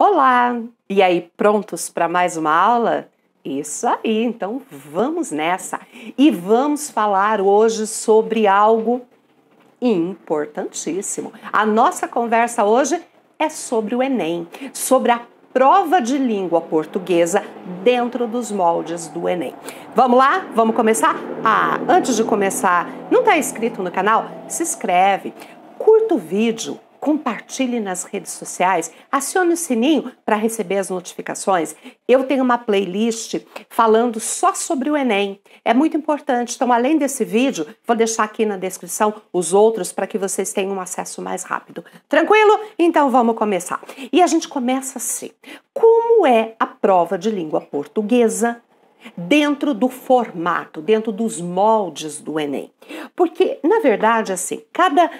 Olá! E aí, prontos para mais uma aula? Isso aí, então vamos nessa! E vamos falar hoje sobre algo importantíssimo. A nossa conversa hoje é sobre o Enem, sobre a prova de língua portuguesa dentro dos moldes do Enem. Vamos lá? Vamos começar? Ah, antes de começar, não está inscrito no canal? Se inscreve, curta o vídeo, compartilhe nas redes sociais, acione o sininho para receber as notificações. Eu tenho uma playlist falando só sobre o Enem. É muito importante. Então, além desse vídeo, vou deixar aqui na descrição os outros para que vocês tenham um acesso mais rápido. Tranquilo? Então, vamos começar. E a gente começa assim: como é a prova de língua portuguesa? dentro do formato, dentro dos moldes do Enem. Porque, na verdade, assim, cada uh,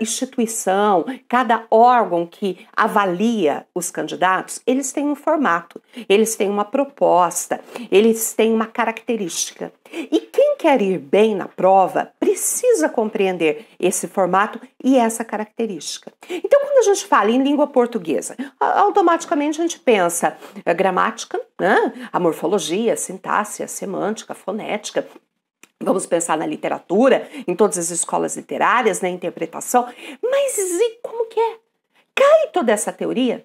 instituição, cada órgão que avalia os candidatos, eles têm um formato, eles têm uma proposta, eles têm uma característica. E quer ir bem na prova precisa compreender esse formato e essa característica. Então, quando a gente fala em língua portuguesa, automaticamente a gente pensa a é, gramática, né? a morfologia, a sintaxe, a semântica, a fonética, Vamos pensar na literatura, em todas as escolas literárias, na interpretação, mas e como que é? Cai toda essa teoria?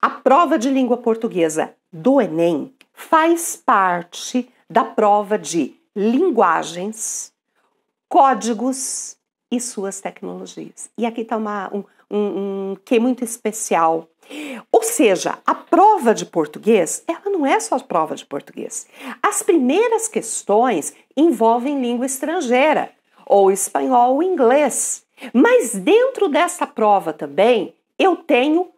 A prova de língua portuguesa do Enem faz parte da prova de linguagens, códigos e suas tecnologias. E aqui está um, um, é que muito especial. Ou seja, a prova de português, ela não é só prova de português. As primeiras questões envolvem língua estrangeira, ou espanhol ou inglês. Mas dentro dessa prova também, eu tenho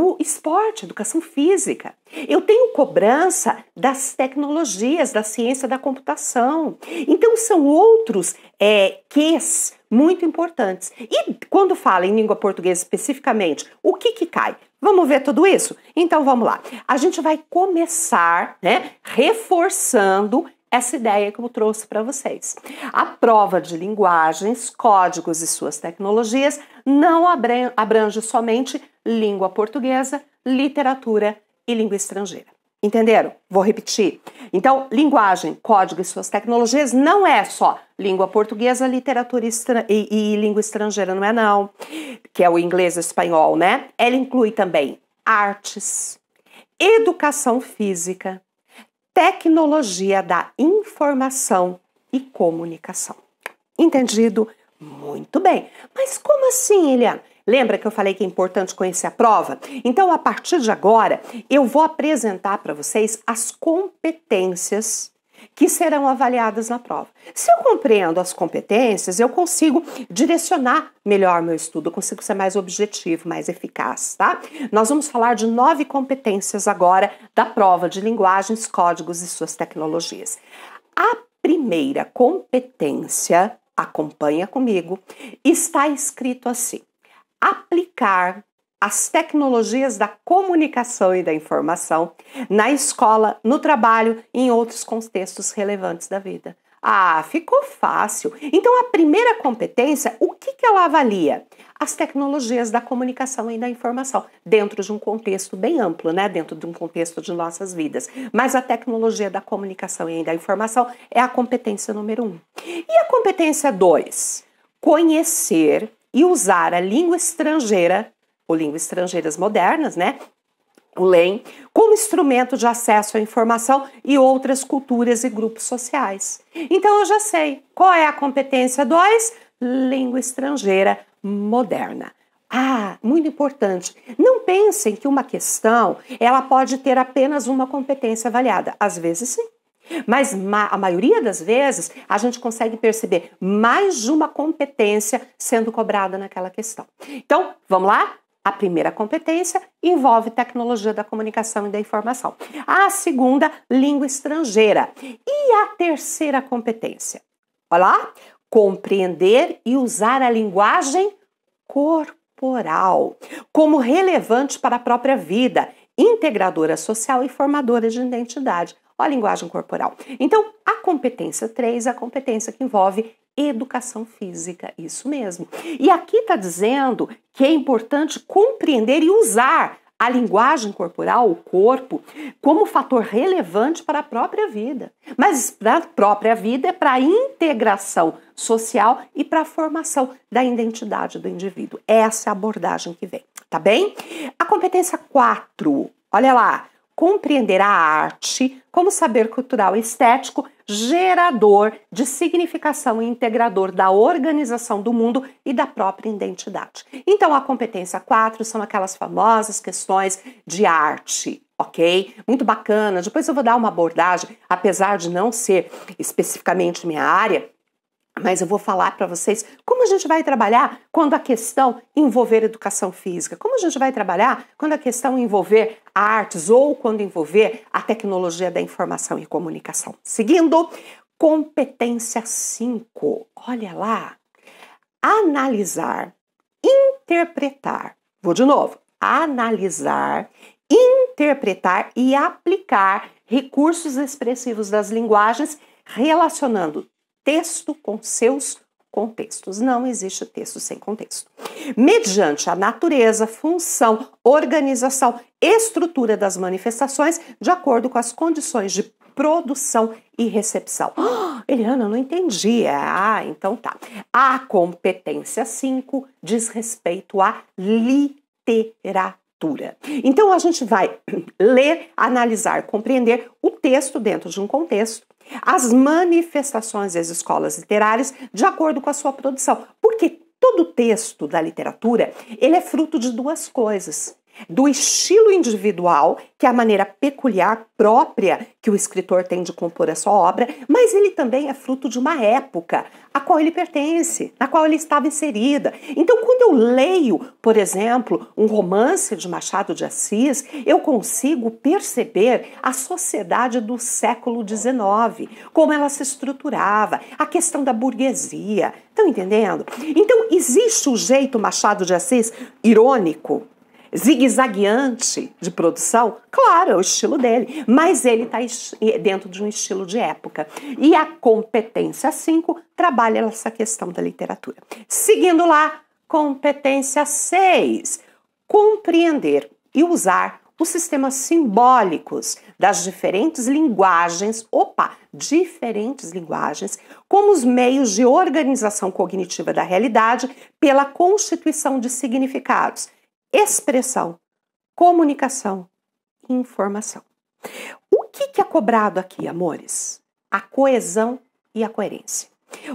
o esporte, educação física. Eu tenho cobrança das tecnologias, da ciência da computação. Então, são outros é, Qs muito importantes. E quando fala em língua portuguesa especificamente, o que, que cai? Vamos ver tudo isso? Então vamos lá. A gente vai começar, né, reforçando essa ideia que eu trouxe para vocês. A prova de linguagens, códigos e suas tecnologias não abrange somente língua portuguesa, literatura e língua estrangeira. Entenderam? Vou repetir. Então, linguagem, código e suas tecnologias não é só língua portuguesa, literatura e, e, e língua estrangeira, não é não? Que é o inglês e o espanhol, né? Ela inclui também artes, educação física, tecnologia da informação e comunicação. Entendido? Muito bem. Mas como assim, Eliana? Lembra que eu falei que é importante conhecer a prova? Então, a partir de agora, eu vou apresentar para vocês as competências que serão avaliadas na prova. Se eu compreendo as competências, eu consigo direcionar melhor meu estudo, eu consigo ser mais objetivo, mais eficaz, tá? Nós vamos falar de nove competências agora da prova de linguagens, códigos e suas tecnologias. A primeira competência, acompanha comigo, está escrito assim: aplicar as tecnologias da comunicação e da informação na escola, no trabalho e em outros contextos relevantes da vida. Ah, ficou fácil. Então, a primeira competência, o que, que ela avalia? As tecnologias da comunicação e da informação, dentro de um contexto bem amplo, né? Dentro de um contexto de nossas vidas. Mas a tecnologia da comunicação e da informação é a competência número um. E a competência dois? Conhecer e usar a língua estrangeira ou línguas estrangeiras modernas, né? O LEM, como instrumento de acesso à informação e outras culturas e grupos sociais. Então eu já sei qual é a competência 2, língua estrangeira moderna. Ah, muito importante. Não pensem que uma questão ela pode ter apenas uma competência avaliada. Às vezes sim, mas ma a maioria das vezes a gente consegue perceber mais de uma competência sendo cobrada naquela questão. Então, vamos lá? A primeira competência envolve tecnologia da comunicação e da informação. A segunda, língua estrangeira. E a terceira competência? Olha lá, compreender e usar a linguagem corporal como relevante para a própria vida, integradora social e formadora de identidade. Olha a linguagem corporal. Então, a competência 3 é a competência que envolve educação física, isso mesmo. E aqui está dizendo que é importante compreender e usar a linguagem corporal, o corpo, como fator relevante para a própria vida. Mas para a própria vida é para a integração social e para a formação da identidade do indivíduo. Essa é a abordagem que vem, tá bem? A competência 4, olha lá, compreender a arte como saber cultural estético gerador de significação e integrador da organização do mundo e da própria identidade. Então, a competência 4 são aquelas famosas questões de arte. Ok? Muito bacana. Depois eu vou dar uma abordagem, apesar de não ser especificamente minha área, mas eu vou falar para vocês como a gente vai trabalhar quando a questão envolver educação física, como a gente vai trabalhar quando a questão envolver artes ou quando envolver a tecnologia da informação e comunicação. Seguindo, competência 5. Olha lá. Analisar, interpretar. Vou de novo. Analisar, interpretar e aplicar recursos expressivos das linguagens relacionando texto com seus contextos. Não existe texto sem contexto. Mediante a natureza, função, organização, estrutura das manifestações, de acordo com as condições de produção e recepção. Oh, Eliana, não entendi. É, ah, então tá. A competência 5 diz respeito à literatura leitura. Então a gente vai ler, analisar, compreender o texto dentro de um contexto, as manifestações das escolas literárias de acordo com a sua produção. Porque todo texto da literatura, ele é fruto de duas coisas: do estilo individual, que é a maneira peculiar própria que o escritor tem de compor a sua obra, mas ele também é fruto de uma época a qual ele pertence, na qual ele estava inserida. Então, quando eu leio, por exemplo, um romance de Machado de Assis, eu consigo perceber a sociedade do século XIX, como ela se estruturava, a questão da burguesia. Estão entendendo? Então, existe o jeito Machado de Assis irônico zigue-zagueante de produção? Claro, é o estilo dele, mas ele está dentro de um estilo de época. E a competência 5 trabalha essa questão da literatura. Seguindo lá, competência 6, compreender e usar os sistemas simbólicos das diferentes linguagens, opa, diferentes linguagens, como os meios de organização cognitiva da realidade pela constituição de significados expressão, comunicação, informação. O que, que é cobrado aqui, amores? A coesão e a coerência.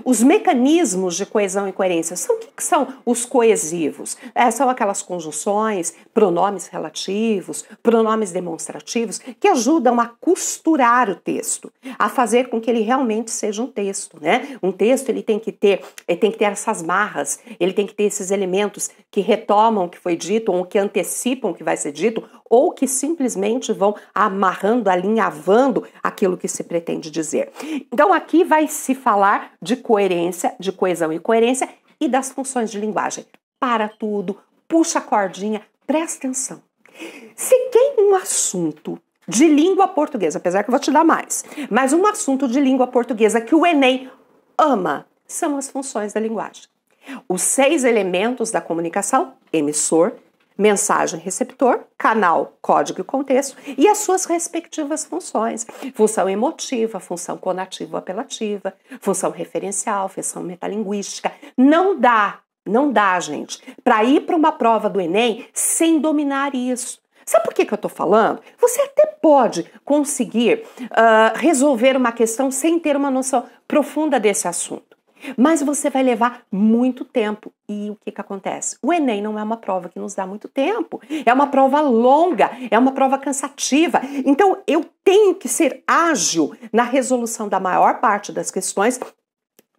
Os mecanismos de coesão e coerência são o que são os coesivos? É, são aquelas conjunções, pronomes relativos, pronomes demonstrativos que ajudam a costurar o texto, a fazer com que ele realmente seja um texto, né? Um texto ele tem que ter, ele tem que ter essas marras, ele tem que ter esses elementos que retomam o que foi dito ou que antecipam o que vai ser dito ou que simplesmente vão amarrando, alinhavando aquilo que se pretende dizer. Então aqui vai se falar de coerência, de coesão e coerência e das funções de linguagem. Para tudo, puxa a cordinha, presta atenção. Se tem um assunto de língua portuguesa, apesar que eu vou te dar mais, mas um assunto de língua portuguesa que o Enem ama são as funções da linguagem. Os seis elementos da comunicação, emissor, mensagem receptor, canal, código e contexto e as suas respectivas funções: função emotiva, função conativa apelativa, função referencial, função metalinguística. Não dá, não dá, gente, para ir para uma prova do Enem sem dominar isso. Sabe por que, que eu estou falando? Você até pode conseguir uh, resolver uma questão sem ter uma noção profunda desse assunto. Mas você vai levar muito tempo. E o que, que acontece? O Enem não é uma prova que nos dá muito tempo. É uma prova longa, é uma prova cansativa. Então eu tenho que ser ágil na resolução da maior parte das questões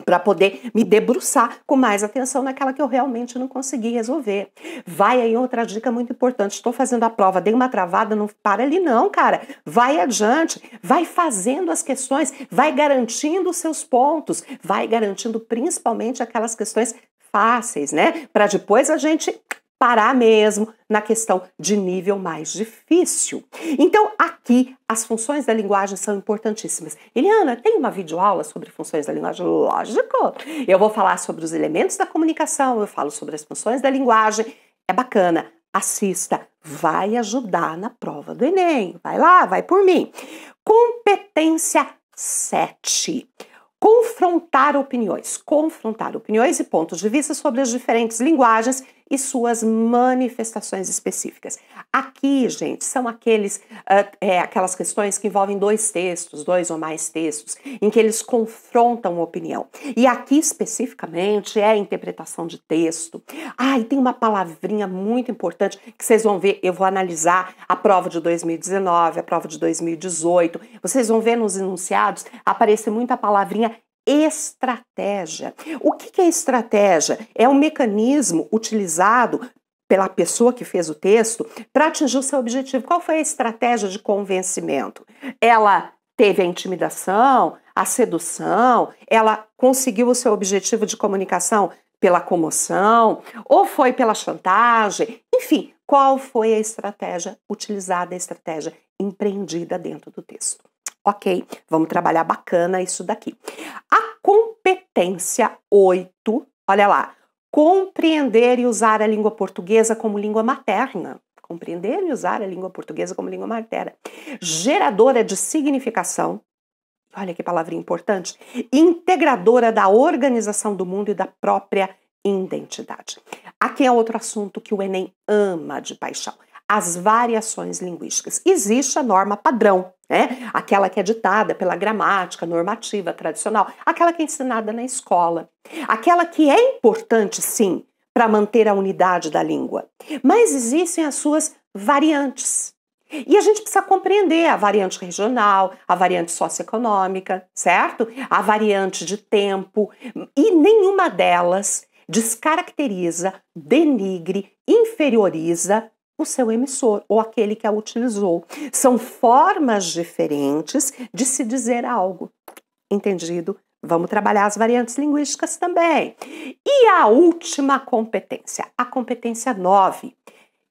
para poder me debruçar com mais atenção naquela que eu realmente não consegui resolver. Vai aí outra dica muito importante. Estou fazendo a prova, dei uma travada, não para ali não, cara. Vai adiante, vai fazendo as questões, vai garantindo os seus pontos, vai garantindo principalmente aquelas questões fáceis, né? Para depois a gente parar mesmo na questão de nível mais difícil. Então, aqui, as funções da linguagem são importantíssimas. Eliana, tem uma videoaula sobre funções da linguagem? Lógico! Eu vou falar sobre os elementos da comunicação, eu falo sobre as funções da linguagem. É bacana, assista, vai ajudar na prova do Enem. Vai lá, vai por mim. Competência 7 confrontar opiniões, confrontar opiniões e pontos de vista sobre as diferentes linguagens e suas manifestações específicas. Aqui, gente, são aqueles, ah, é, aquelas questões que envolvem dois textos, dois ou mais textos, em que eles confrontam opinião. E aqui especificamente é a interpretação de texto. Ah, e tem uma palavrinha muito importante que vocês vão ver, eu vou analisar a prova de 2019, a prova de 2018. Vocês vão ver nos enunciados aparecer muita palavrinha estratégia. O que é estratégia? É um mecanismo utilizado pela pessoa que fez o texto para atingir o seu objetivo. Qual foi a estratégia de convencimento? Ela teve a intimidação, a sedução, ela conseguiu o seu objetivo de comunicação pela comoção, ou foi pela chantagem, enfim, qual foi a estratégia utilizada, a estratégia empreendida dentro do texto. Ok, vamos trabalhar bacana isso daqui. A competência 8, olha lá, compreender e usar a língua portuguesa como língua materna. Compreender e usar a língua portuguesa como língua materna. Geradora de significação. Olha que palavra importante. Integradora da organização do mundo e da própria identidade. Aqui é outro assunto que o Enem ama de paixão as variações linguísticas. Existe a norma padrão, né? Aquela que é ditada pela gramática normativa tradicional, aquela que é ensinada na escola, aquela que é importante sim para manter a unidade da língua. Mas existem as suas variantes. E a gente precisa compreender a variante regional, a variante socioeconômica, certo? A variante de tempo, e nenhuma delas descaracteriza, denigre, inferioriza o seu emissor ou aquele que a utilizou. São formas diferentes de se dizer algo. Entendido? Vamos trabalhar as variantes linguísticas também. E a última competência, a competência 9.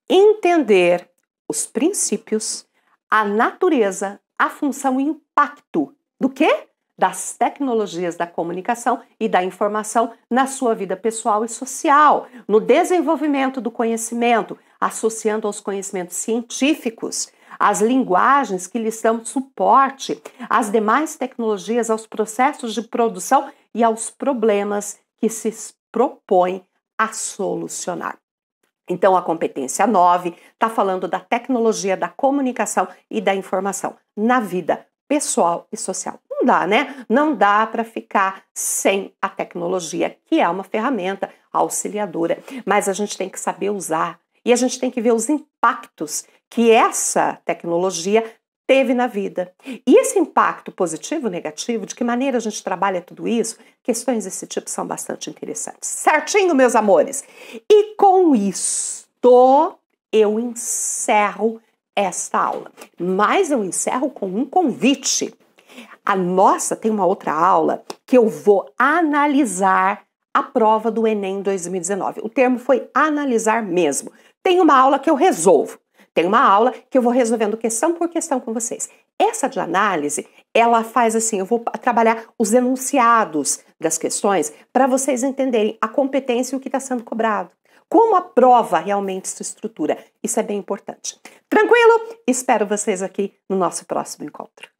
Entender os princípios, a natureza, a função e o impacto do quê? das tecnologias da comunicação e da informação na sua vida pessoal e social, no desenvolvimento do conhecimento, associando aos conhecimentos científicos, às linguagens que lhes dão suporte, às demais tecnologias, aos processos de produção e aos problemas que se propõem a solucionar. Então, a competência 9 está falando da tecnologia da comunicação e da informação na vida pessoal e social não dá, né? Não dá para ficar sem a tecnologia, que é uma ferramenta auxiliadora, mas a gente tem que saber usar e a gente tem que ver os impactos que essa tecnologia teve na vida. E esse impacto positivo, negativo, de que maneira a gente trabalha tudo isso, questões desse tipo são bastante interessantes. Certinho, meus amores? E com isto eu encerro esta aula. Mas eu encerro com um convite. A nossa tem uma outra aula que eu vou analisar a prova do Enem 2019. O termo foi analisar mesmo. Tem uma aula que eu resolvo. Tem uma aula que eu vou resolvendo questão por questão com vocês. Essa de análise, ela faz assim, eu vou trabalhar os enunciados das questões para vocês entenderem a competência e o que está sendo cobrado. Como a prova realmente se estrutura. Isso é bem importante. Tranquilo? Espero vocês aqui no nosso próximo encontro.